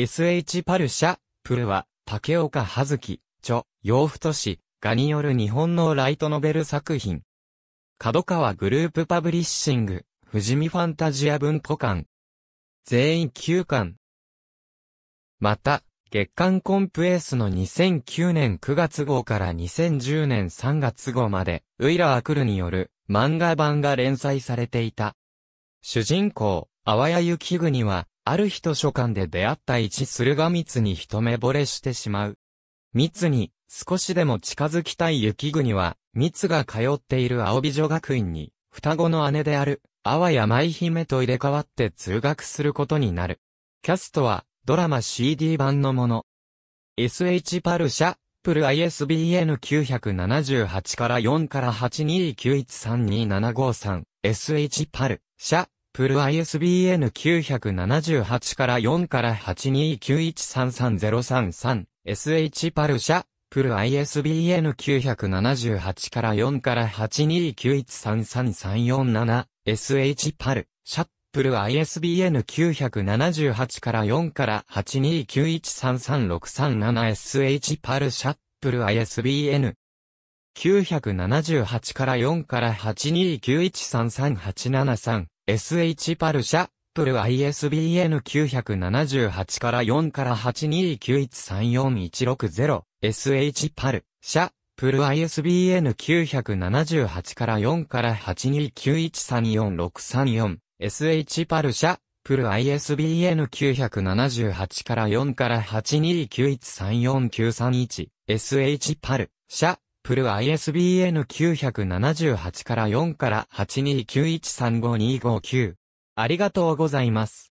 SH パルシャ、プルは、竹岡葉月、著、洋服都市、画による日本のライトノベル作品。角川グループパブリッシング、富士見ファンタジア文庫館。全員9巻。また、月刊コンプエースの2009年9月号から2010年3月号まで、ウイラークルによる漫画版が連載されていた。主人公、淡谷雪国は、ある日図書館で出会った一駿が密に一目惚れしてしまう。密に少しでも近づきたい雪国は、密が通っている青美女学院に、双子の姉である、阿波や舞姫と入れ替わって通学することになる。キャストは、ドラマ CD 版のもの。SH パルシャ、プル ISBN978 から4から829132753、SH パル、シャ、プル ISBN 978から4から829133033 SH パル社プル ISBN 978から4から829133347 SH パルシャップル ISBN 978から4から829133637 SH パルシャップル ISBN 978から4から829133873 SH パルシャ、プル ISBN 978から4から829134160 SH パル、シャ、プル ISBN 978から4から829134634 SH パルシャ、プル ISBN 978から4から829134931 SH パル、シャ、プル ISBN978 から4から829135259。ありがとうございます。